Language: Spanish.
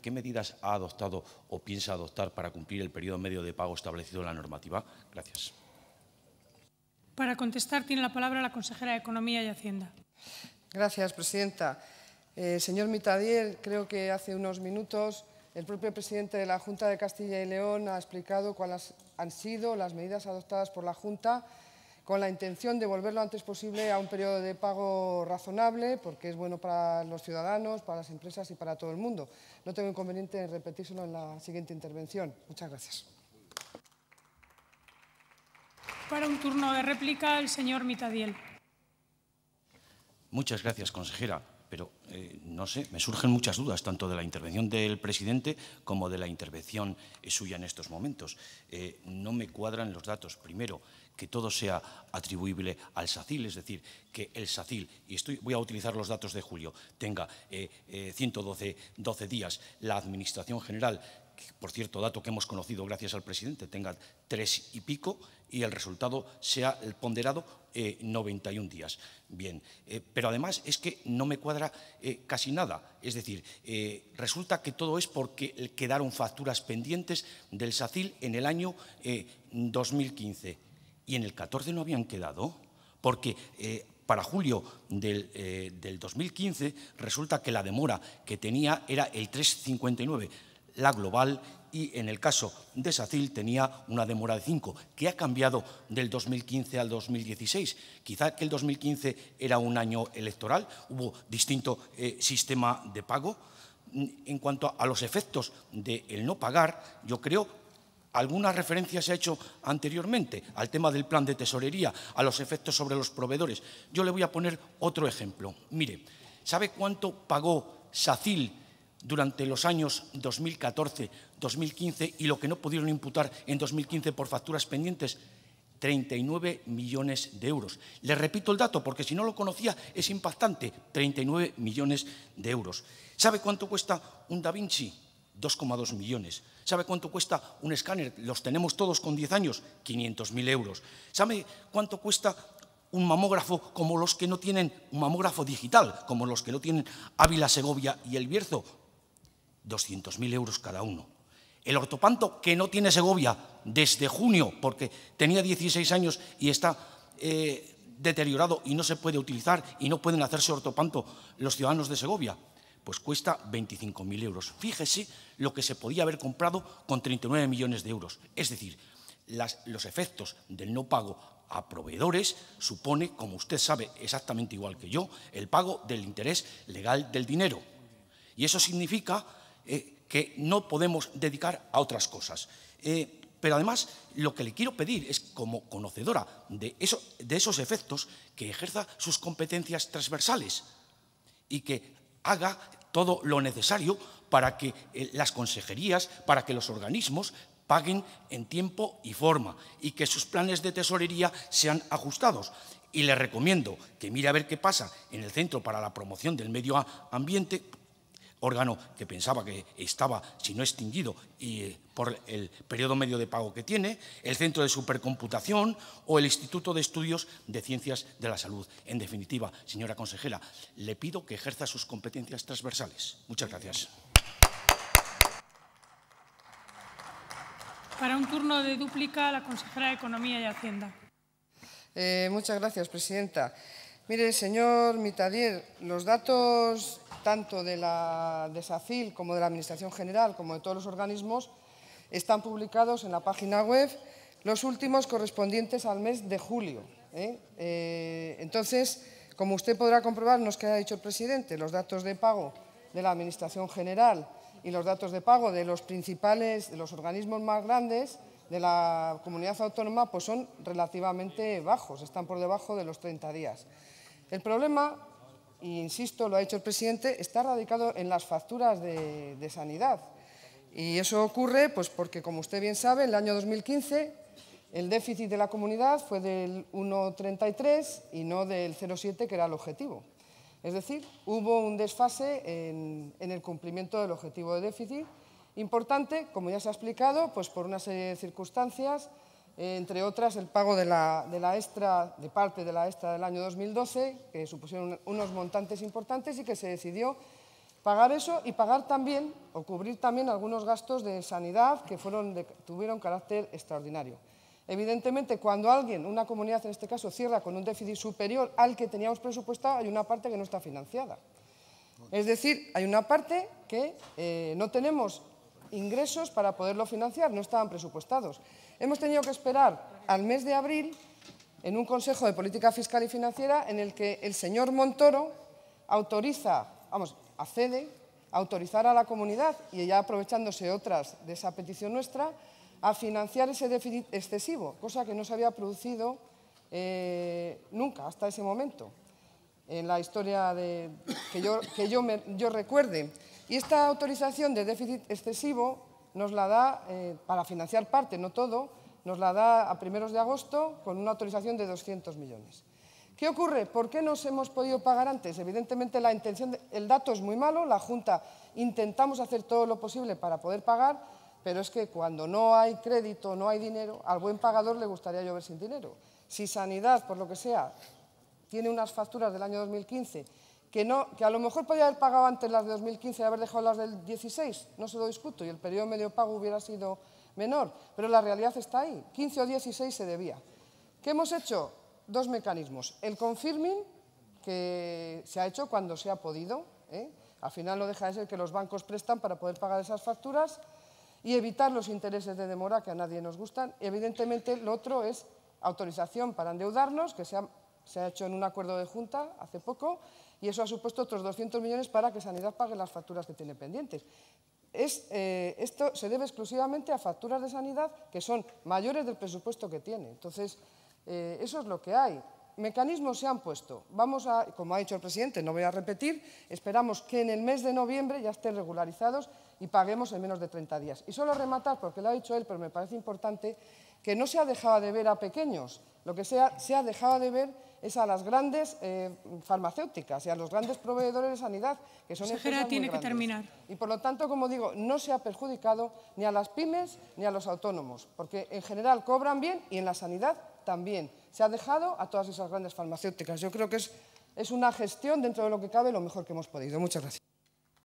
¿Qué medidas ha adoptado o piensa adoptar para cumplir el periodo medio de pago establecido en la normativa? Gracias. Para contestar tiene la palabra la consejera de Economía y Hacienda. Gracias, presidenta. Eh, señor Mitadiel, creo que hace unos minutos el propio presidente de la Junta de Castilla y León ha explicado cuáles han sido las medidas adoptadas por la Junta con la intención de volverlo antes posible a un periodo de pago razonable, porque es bueno para los ciudadanos, para las empresas y para todo el mundo. No tengo inconveniente en repetírselo en la siguiente intervención. Muchas gracias. Para un turno de réplica, el señor Mitadiel. Muchas gracias, consejera pero eh, no sé, me surgen muchas dudas, tanto de la intervención del presidente como de la intervención eh, suya en estos momentos. Eh, no me cuadran los datos. Primero, que todo sea atribuible al SACIL, es decir, que el SACIL, y estoy, voy a utilizar los datos de julio, tenga 112 días, la Administración General por cierto, dato que hemos conocido gracias al presidente, tenga tres y pico y el resultado sea el ponderado 91 eh, días. Bien, eh, pero además es que no me cuadra eh, casi nada. Es decir, resulta que todo es porque quedaron facturas pendientes del SACIL en el año 2015 y en el 14 no habían quedado, porque para julio del, del 2015 resulta que la demora que tenía era el 359 la global y en el caso de SACIL tenía una demora de cinco que ha cambiado del 2015 al 2016. Quizá que el 2015 era un año electoral, hubo distinto eh, sistema de pago. En cuanto a los efectos del de no pagar, yo creo alguna referencia se ha hecho anteriormente al tema del plan de tesorería, a los efectos sobre los proveedores. Yo le voy a poner otro ejemplo. Mire, ¿sabe cuánto pagó SACIL durante los años 2014, 2015 y lo que no pudieron imputar en 2015 por facturas pendientes, 39 millones de euros. Le repito el dato porque si no lo conocía es impactante, 39 millones de euros. ¿Sabe cuánto cuesta un Da Vinci? 2,2 millones. ¿Sabe cuánto cuesta un escáner? Los tenemos todos con 10 años, 500.000 euros. ¿Sabe cuánto cuesta un mamógrafo como los que no tienen, un mamógrafo digital, como los que no tienen Ávila, Segovia y El Bierzo, 200.000 euros cada uno. El ortopanto que no tiene Segovia desde junio, porque tenía 16 años y está eh, deteriorado y no se puede utilizar y no pueden hacerse ortopanto los ciudadanos de Segovia, pues cuesta 25.000 euros. Fíjese lo que se podía haber comprado con 39 millones de euros. Es decir, los efectos del no pago a proveedores supone, como usted sabe exactamente igual que yo, el pago del interés legal del dinero. Y eso significa eh, que no podemos dedicar a otras cosas. Eh, pero además, lo que le quiero pedir es, como conocedora de, esos efectos, que ejerza sus competencias transversales y que haga todo lo necesario para que eh, las consejerías, para que los organismos paguen en tiempo y forma y que sus planes de tesorería sean ajustados. Y le recomiendo que mire a ver qué pasa en el Centro para la Promoción del Medio Ambiente, órgano que pensaba que estaba, si no extinguido, y, eh, por el periodo medio de pago que tiene, el Centro de Supercomputación o el Instituto de Estudios de Ciencias de la Salud. En definitiva, señora consejera, le pido que ejerza sus competencias transversales. Muchas gracias. Para un turno de dúplica, la consejera de Economía y Hacienda. Eh, muchas gracias, presidenta. Mire, señor Mitadier, los datos tanto de la de SACIL como de la Administración General, como de todos los organismos, están publicados en la página web los últimos correspondientes al mes de julio. ¿eh? Eh, entonces, como usted podrá comprobar, nos queda dicho el presidente, los datos de pago de la Administración General y los datos de pago de los principales, de los organismos más grandes de la comunidad autónoma, pues son relativamente bajos, están por debajo de los 30 días. El problema insisto, lo ha dicho el presidente, está radicado en las facturas de, sanidad. Y eso ocurre pues, porque, como usted bien sabe, en el año 2015 el déficit de la comunidad fue del 1,33 y no del 0,7, que era el objetivo. Es decir, hubo un desfase en, en, el cumplimiento del objetivo de déficit importante, como ya se ha explicado, pues por una serie de circunstancias eh, entre otras el pago de la, extra, de parte de la extra del año 2012, que supusieron unos montantes importantes y que se decidió pagar eso y pagar también o cubrir también algunos gastos de sanidad que tuvieron carácter extraordinario. Evidentemente, cuando alguien, una comunidad en este caso, cierra con un déficit superior al que teníamos presupuestado, hay una parte que no está financiada. Es decir, hay una parte que eh, no tenemos ingresos para poderlo financiar, no estaban presupuestados. Hemos tenido que esperar al mes de abril en un Consejo de Política Fiscal y Financiera en el que el señor Montoro autoriza, vamos, accede a autorizar a la comunidad y ya aprovechándose otras de esa petición nuestra, a financiar ese déficit excesivo, cosa que no se había producido eh, nunca hasta ese momento en la historia de, que yo, que yo, yo recuerde. Y esta autorización de déficit excesivo nos la da, eh, para financiar parte, no todo, nos la da a primeros de agosto con una autorización de 200 millones. ¿Qué ocurre? ¿Por qué nos hemos podido pagar antes? Evidentemente la intención, el dato es muy malo, la Junta intentamos hacer todo lo posible para poder pagar, pero es que cuando no hay crédito, no hay dinero, al buen pagador le gustaría llover sin dinero. Si Sanidad, por lo que sea, tiene unas facturas del año 2015 que, no, que a lo mejor podía haber pagado antes las de 2015 y haber dejado las del 16, no se lo discuto, y el periodo medio pago hubiera sido menor, pero la realidad está ahí, 15 o 16 se debía. ¿Qué hemos hecho? Dos mecanismos. El confirming, que se ha hecho cuando se ha podido, ¿eh? al final no deja de ser que los bancos prestan para poder pagar esas facturas, y evitar los intereses de demora que a nadie nos gustan. Evidentemente, lo otro es autorización para endeudarnos, que se ha hecho en un acuerdo de junta hace poco, y eso ha supuesto otros 200 millones para que Sanidad pague las facturas que tiene pendientes. Eh, esto se debe exclusivamente a facturas de sanidad que son mayores del presupuesto que tiene. Entonces, eh, eso es lo que hay. Mecanismos se han puesto. Vamos a, como ha dicho el presidente, no voy a repetir, esperamos que en el mes de noviembre ya estén regularizados y paguemos en menos de 30 días. Y solo rematar, porque lo ha dicho él, pero me parece importante, que no se ha dejado de ver a pequeños, lo que se ha, dejado de ver es a las grandes eh, farmacéuticas y a los grandes proveedores de sanidad, que son tiene que terminar. Y por lo tanto, como digo, no se ha perjudicado ni a las pymes ni a los autónomos, porque en general cobran bien y en la sanidad también. Se ha dejado a todas esas grandes farmacéuticas. Yo creo que es, es una gestión dentro de lo que cabe lo mejor que hemos podido. Muchas gracias.